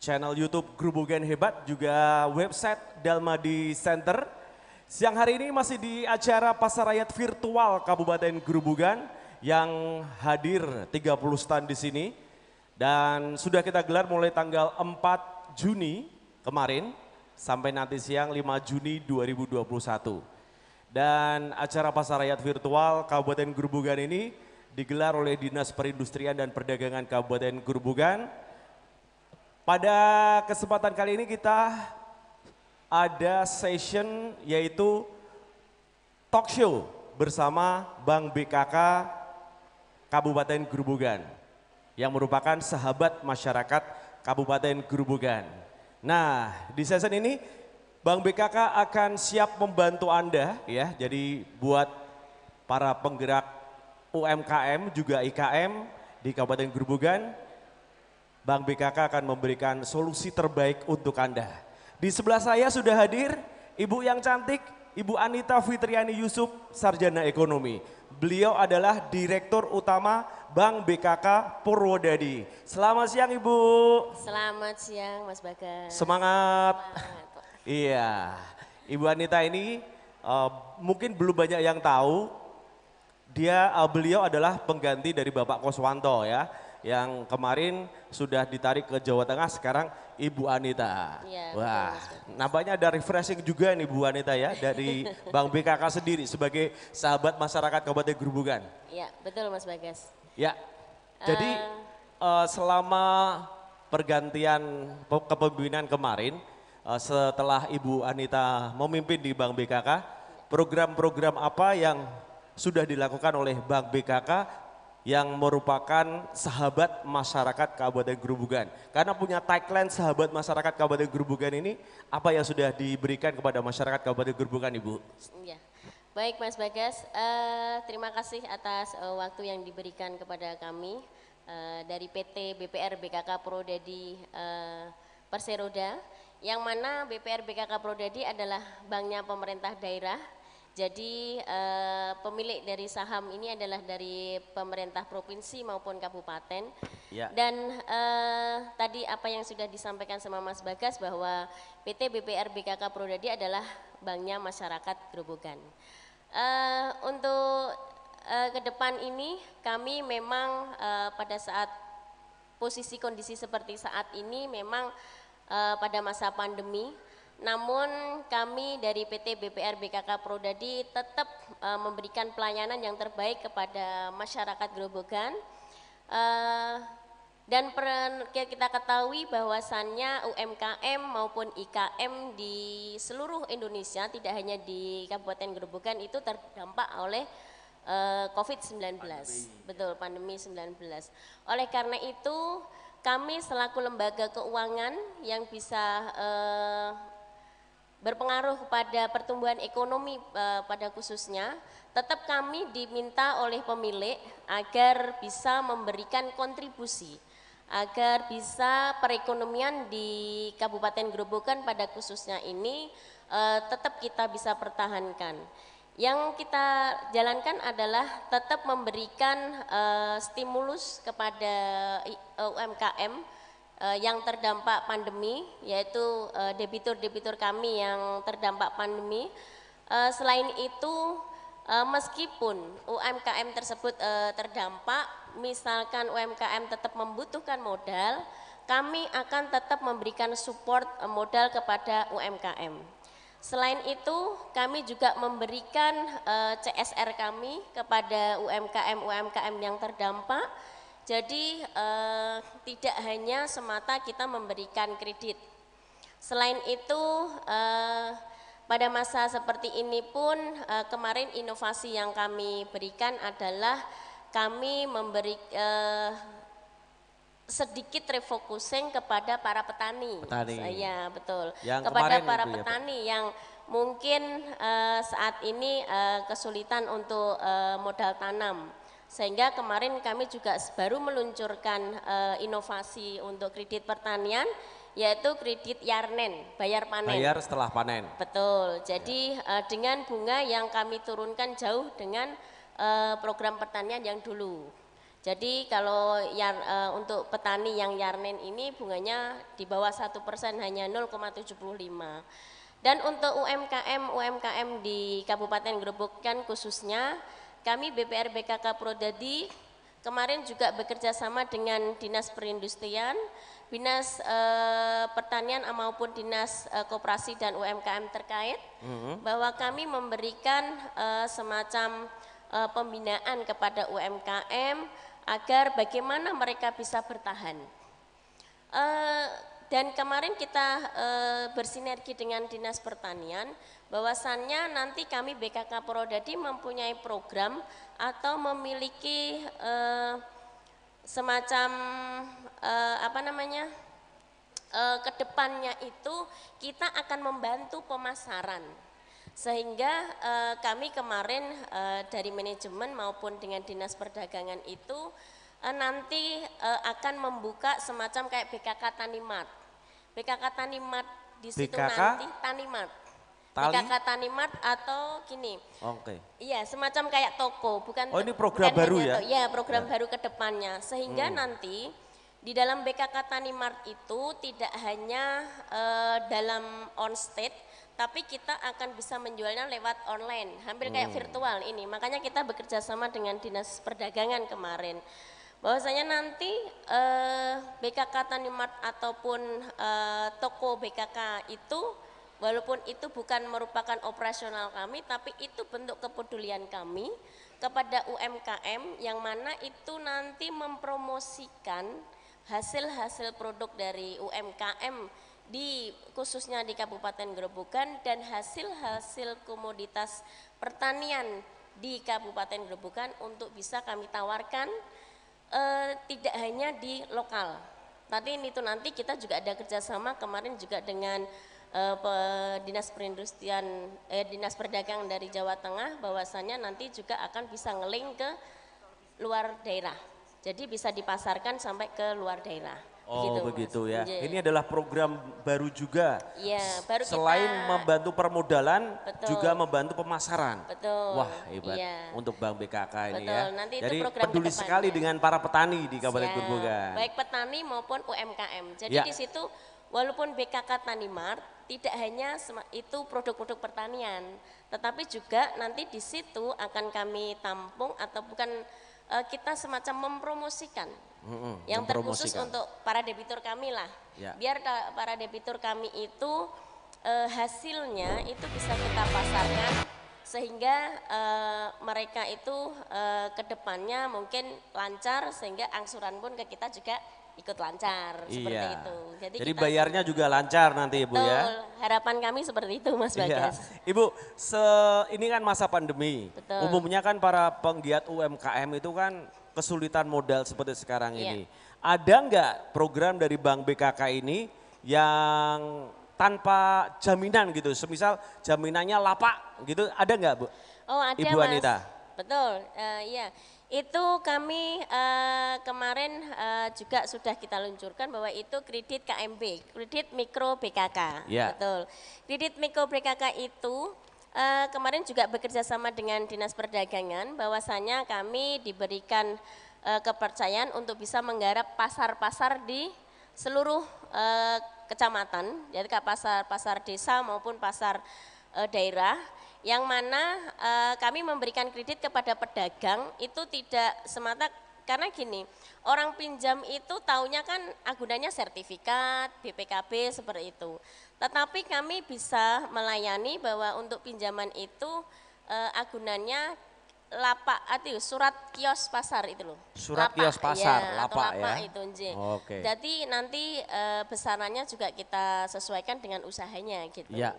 channel YouTube Gerubugan Hebat, juga website Dalmadi Center. Siang hari ini masih di acara Pasar Rakyat Virtual Kabupaten Gerubugan yang hadir 30 stand di sini. Dan sudah kita gelar mulai tanggal 4 Juni kemarin sampai nanti siang 5 Juni 2021. Dan acara Pasar Rakyat Virtual Kabupaten Gerubugan ini digelar oleh Dinas Perindustrian dan Perdagangan Kabupaten Gerubugan pada kesempatan kali ini kita ada session yaitu talk show bersama Bank BKK Kabupaten Gerubugan yang merupakan sahabat masyarakat Kabupaten Gerubugan. Nah, di session ini Bank BKK akan siap membantu Anda ya. Jadi buat para penggerak UMKM juga IKM di Kabupaten Gerubugan. Bank BKK akan memberikan solusi terbaik untuk Anda. Di sebelah saya sudah hadir Ibu yang cantik, Ibu Anita Fitriani Yusuf, Sarjana Ekonomi. Beliau adalah Direktur Utama Bank BKK Purwodadi. Selamat siang Ibu. Selamat siang Mas Bagas. Semangat. Semangat. iya. Ibu Anita ini uh, mungkin belum banyak yang tahu. Dia uh, beliau adalah pengganti dari Bapak Koswanto ya yang kemarin sudah ditarik ke Jawa Tengah sekarang Ibu Anita. Ya, Wah, nampaknya ada refreshing juga nih Ibu Anita ya dari Bang BKK sendiri sebagai sahabat masyarakat Kabupaten Gerobogan. Ya, betul Mas Bagas. Ya. Jadi uh, uh, selama pergantian kepemimpinan kemarin uh, setelah Ibu Anita memimpin di Bank BKK, iya. program-program apa yang sudah dilakukan oleh Bank BKK yang merupakan sahabat masyarakat Kabupaten Gerobogan. Karena punya tagline sahabat masyarakat Kabupaten Gerobogan ini, apa yang sudah diberikan kepada masyarakat Kabupaten Gerobogan Ibu? Ya. Baik Mas Bagas, uh, terima kasih atas uh, waktu yang diberikan kepada kami uh, dari PT BPR BKK Prodadi uh, Perseroda, yang mana BPR BKK Prodadi adalah banknya pemerintah daerah, jadi eh, pemilik dari saham ini adalah dari pemerintah provinsi maupun kabupaten. Ya. Dan eh, tadi apa yang sudah disampaikan sama Mas Bagas bahwa PT BPR BKK Prodadi adalah banknya masyarakat Grobogan. Eh, untuk eh, ke depan ini kami memang eh, pada saat posisi kondisi seperti saat ini memang eh, pada masa pandemi namun kami dari PT BPR BKK Prodadi tetap e, memberikan pelayanan yang terbaik kepada masyarakat Grobogan. E, dan per, kita ketahui bahwasannya UMKM maupun IKM di seluruh Indonesia tidak hanya di Kabupaten Grobogan itu terdampak oleh e, COVID-19. Betul, pandemi 19. Oleh karena itu kami selaku lembaga keuangan yang bisa e, berpengaruh kepada pertumbuhan ekonomi uh, pada khususnya, tetap kami diminta oleh pemilik agar bisa memberikan kontribusi agar bisa perekonomian di Kabupaten Grobogan pada khususnya ini uh, tetap kita bisa pertahankan. Yang kita jalankan adalah tetap memberikan uh, stimulus kepada UMKM Eh, yang terdampak pandemi, yaitu eh, debitur-debitur kami yang terdampak pandemi. Eh, selain itu, meskipun UMKM tersebut terdampak, misalkan UMKM tetap membutuhkan modal, kami akan tetap memberikan support modal kepada UMKM. Selain itu, kami juga memberikan CSR kami kepada UMKM-UMKM yang terdampak jadi eh, tidak hanya semata kita memberikan kredit. Selain itu eh, pada masa seperti ini pun eh, kemarin inovasi yang kami berikan adalah kami memberi eh, sedikit refocusing kepada para petani. Petani. Ya betul. Yang kepada para ya, petani yang mungkin eh, saat ini eh, kesulitan untuk eh, modal tanam. Sehingga kemarin kami juga baru meluncurkan e, inovasi untuk kredit pertanian yaitu kredit yarnen, bayar panen. Bayar setelah panen. Betul. Ya. Jadi e, dengan bunga yang kami turunkan jauh dengan e, program pertanian yang dulu. Jadi kalau yar, e, untuk petani yang yarnen ini bunganya di bawah satu persen hanya 0,75. Dan untuk UMKM UMKM di Kabupaten gerobokan khususnya kami BPR BKK Prodadi kemarin juga bekerja sama dengan Dinas Perindustrian, Dinas e, Pertanian maupun Dinas e, Koperasi dan UMKM terkait mm-hmm. bahwa kami memberikan e, semacam e, pembinaan kepada UMKM agar bagaimana mereka bisa bertahan. E, dan kemarin kita e, bersinergi dengan Dinas Pertanian bahwasannya nanti kami BKK Prodadi mempunyai program atau memiliki eh, semacam eh, apa namanya eh, kedepannya itu kita akan membantu pemasaran sehingga eh, kami kemarin eh, dari manajemen maupun dengan dinas perdagangan itu eh, nanti eh, akan membuka semacam kayak BKK Tanimat BKK Tanimat di situ BKK? nanti Tanimat Tali? kata nimat atau gini. Oke. Okay. Iya, semacam kayak toko, bukan Oh, ini program baru ya? Iya, program nah. baru ke depannya. Sehingga hmm. nanti di dalam BKK Tani Mart itu tidak hanya uh, dalam on state, tapi kita akan bisa menjualnya lewat online, hampir kayak hmm. virtual ini. Makanya kita bekerja sama dengan Dinas Perdagangan kemarin. Bahwasanya nanti eh, BKK Mart ataupun eh, toko BKK itu Walaupun itu bukan merupakan operasional kami, tapi itu bentuk kepedulian kami kepada UMKM yang mana itu nanti mempromosikan hasil-hasil produk dari UMKM di khususnya di Kabupaten Grobogan dan hasil-hasil komoditas pertanian di Kabupaten Grobogan untuk bisa kami tawarkan e, tidak hanya di lokal. Tapi itu nanti kita juga ada kerjasama kemarin juga dengan Eh, dinas perindustrian eh, dinas perdagangan dari Jawa Tengah bahwasannya nanti juga akan bisa ngeling ke luar daerah. Jadi bisa dipasarkan sampai ke luar daerah. Oh begitu, begitu ya. Yeah. Ini adalah program baru juga. Iya, yeah, baru Selain kita... membantu permodalan, Betul. juga membantu pemasaran. Betul. Wah hebat yeah. untuk Bank BKK ini ya. Betul. ya. Nanti Jadi itu program peduli sekali dengan para petani di Kabupaten Grobogan. Baik petani maupun UMKM. Jadi yeah. di situ walaupun BKK Tanimart tidak hanya itu produk-produk pertanian, tetapi juga nanti di situ akan kami tampung atau bukan e, kita semacam mempromosikan mm -hmm, yang terkhusus untuk para debitur kami lah, ya. biar para debitur kami itu e, hasilnya itu bisa kita pasarkan sehingga uh, mereka itu uh, kedepannya mungkin lancar sehingga angsuran pun ke kita juga ikut lancar iya. seperti itu. Jadi, Jadi kita, bayarnya juga lancar nanti Ibu ya. betul, ya. Harapan kami seperti itu Mas iya. Bagas. Iya. Ibu, se ini kan masa pandemi. Betul. Umumnya kan para penggiat UMKM itu kan kesulitan modal seperti sekarang iya. ini. Ada nggak program dari Bank BKK ini yang tanpa jaminan gitu? Semisal jaminannya lapak gitu, ada nggak Bu? Oh ada Ibu Mas. Anita. Betul, uh, iya. Itu kami uh, kemarin uh, juga sudah kita luncurkan bahwa itu kredit KMB, kredit mikro BKK. Ya. Betul. Kredit mikro BKK itu uh, kemarin juga bekerja sama dengan Dinas Perdagangan bahwasanya kami diberikan uh, kepercayaan untuk bisa menggarap pasar-pasar di seluruh uh, kecamatan, jadi pasar-pasar desa maupun pasar uh, daerah yang mana eh, kami memberikan kredit kepada pedagang itu tidak semata karena gini orang pinjam itu taunya kan agunannya sertifikat BPKB seperti itu tetapi kami bisa melayani bahwa untuk pinjaman itu eh, agunannya lapak atau ah, surat kios pasar itu loh. Surat lapak, kios pasar, ya, lapak, lapak ya. itu Oke. Okay. Jadi nanti e, besarannya juga kita sesuaikan dengan usahanya gitu. Ya.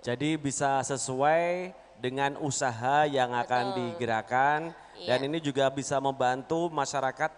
Jadi bisa sesuai dengan usaha yang akan digerakkan iya. dan ini juga bisa membantu masyarakat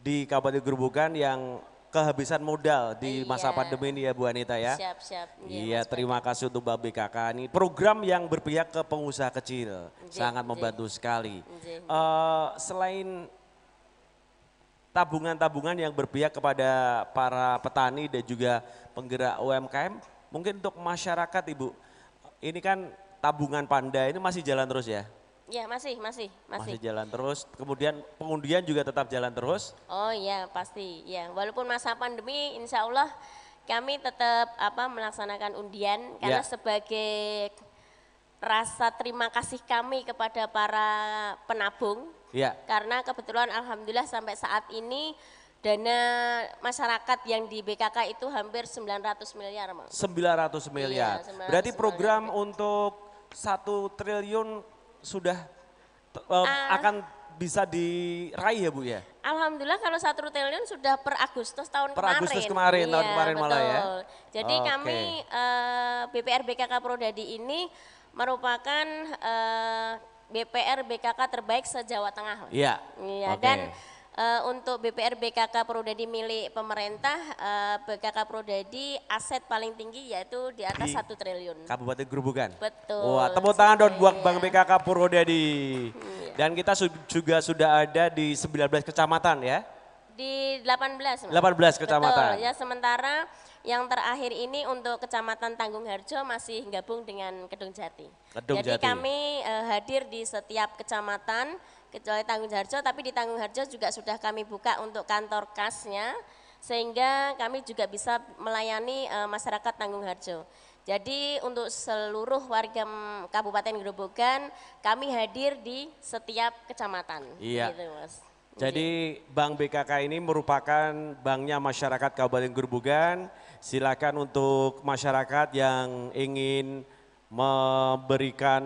di Kabupaten Gerobogan yang kehabisan modal di iya. masa pandemi ini ya Bu Anita ya. Siap, siap. Iya, iya terima kasih untuk Mbak BKK ini. Program yang berpihak ke pengusaha kecil Jih, sangat membantu Jih. sekali. Uh, selain tabungan-tabungan yang berpihak kepada para petani dan juga penggerak UMKM, mungkin untuk masyarakat Ibu ini kan tabungan panda ini masih jalan terus ya? Iya masih, masih, masih. Masih jalan terus. Kemudian pengundian juga tetap jalan terus? Oh iya pasti, ya walaupun masa pandemi, insya Allah kami tetap apa melaksanakan undian ya. karena ya. sebagai rasa terima kasih kami kepada para penabung. Ya. Karena kebetulan alhamdulillah sampai saat ini dana masyarakat yang di BKK itu hampir 900 miliar, mas 900 iya, miliar. Iya, 900 Berarti program miliar. untuk satu triliun sudah uh, uh, akan bisa diraih ya Bu ya? Alhamdulillah kalau satu triliun sudah per Agustus tahun per kemarin. Per Agustus kemarin, iya, tahun kemarin betul. malah ya? Jadi okay. kami uh, eh, BPR BKK Prodadi ini merupakan uh, eh, BPR BKK terbaik se-Jawa Tengah. Iya. Iya, okay. dan uh, untuk BPR BKK Prodadi milik pemerintah uh, eh, BKK Prodadi aset paling tinggi yaitu di atas satu triliun. Kabupaten Gerobogan. Betul. Wah, tepuk tangan dong buat iya. Bank BKK Purwodadi. Iya. Dan kita su juga sudah ada di 19 kecamatan ya. Di 18. Mas. 18 kecamatan. Betul. Ya sementara yang terakhir ini untuk Kecamatan Tanggung Harjo masih gabung dengan Kedung Jati. Kedung Jadi Jati. kami uh, hadir di setiap kecamatan kecuali Tanggung Harjo, tapi di Tanggung Harjo juga sudah kami buka untuk kantor kasnya, sehingga kami juga bisa melayani e, masyarakat Tanggung Harjo. Jadi untuk seluruh warga mm, Kabupaten Grobogan, kami hadir di setiap kecamatan. Iya. Gitu, mas. Jadi Bank BKK ini merupakan banknya masyarakat Kabupaten Grobogan. Silakan untuk masyarakat yang ingin memberikan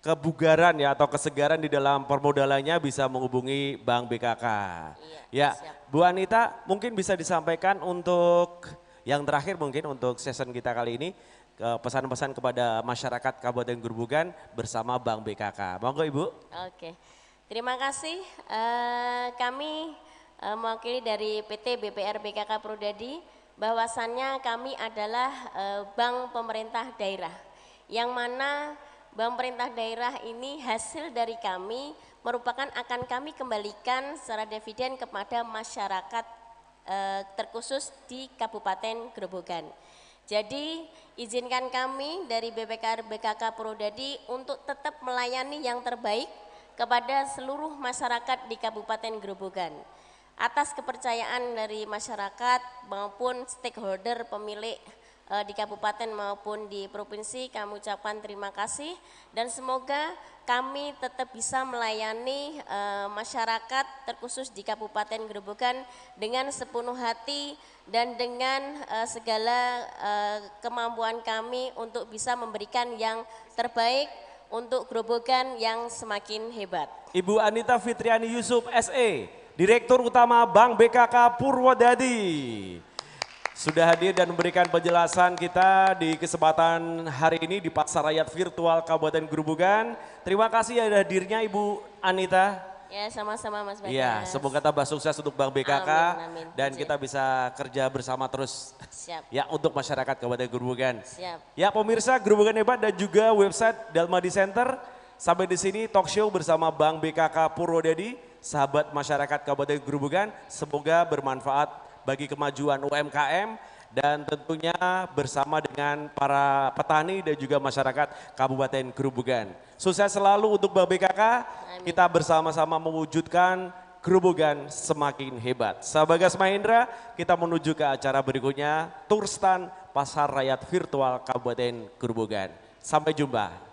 kebugaran ya atau kesegaran di dalam permodalannya bisa menghubungi Bank BKK. Iya, ya, siap. Bu Anita mungkin bisa disampaikan untuk yang terakhir mungkin untuk season kita kali ini pesan-pesan kepada masyarakat Kabupaten Grobogan bersama Bank BKK. Monggo Ibu. Oke. Terima kasih. Uh, kami uh, mewakili dari PT BPR BKK Prodadi bahwasannya kami adalah uh, bank pemerintah daerah yang mana pemerintah daerah ini hasil dari kami merupakan akan kami kembalikan secara dividen kepada masyarakat eh, terkhusus di Kabupaten Grobogan. Jadi izinkan kami dari BPKR BKK Purwodadi untuk tetap melayani yang terbaik kepada seluruh masyarakat di Kabupaten Grobogan. Atas kepercayaan dari masyarakat maupun stakeholder pemilik Eh, di kabupaten maupun di provinsi kami ucapkan terima kasih dan semoga kami tetap bisa melayani e, masyarakat terkhusus di Kabupaten Gerobogan dengan sepenuh hati dan dengan e, segala e, kemampuan kami untuk bisa memberikan yang terbaik untuk Gerobogan yang semakin hebat. Ibu Anita Fitriani Yusuf SE, Direktur Utama Bank BKK Purwodadi sudah hadir dan memberikan penjelasan kita di kesempatan hari ini di Pasar Rakyat Virtual Kabupaten Gerobogan. Terima kasih ya hadirnya Ibu Anita. Ya sama-sama Mas Bagas. Ya semoga tambah sukses untuk Bank BKK amin, amin. dan kita bisa kerja bersama terus. Siap. ya untuk masyarakat Kabupaten Gerobogan. Siap. Ya pemirsa Gerobogan Hebat dan juga website Dalmadi Center. Sampai di sini talk show bersama Bank BKK Purwodadi, sahabat masyarakat Kabupaten Gerobogan. Semoga bermanfaat bagi kemajuan UMKM dan tentunya bersama dengan para petani dan juga masyarakat Kabupaten Kerubugan Sukses selalu untuk BBKK BKK, kita bersama-sama mewujudkan Gerobogan semakin hebat. Sahabat Mahendra, kita menuju ke acara berikutnya, Turstan Pasar Rakyat Virtual Kabupaten Kerubugan Sampai jumpa.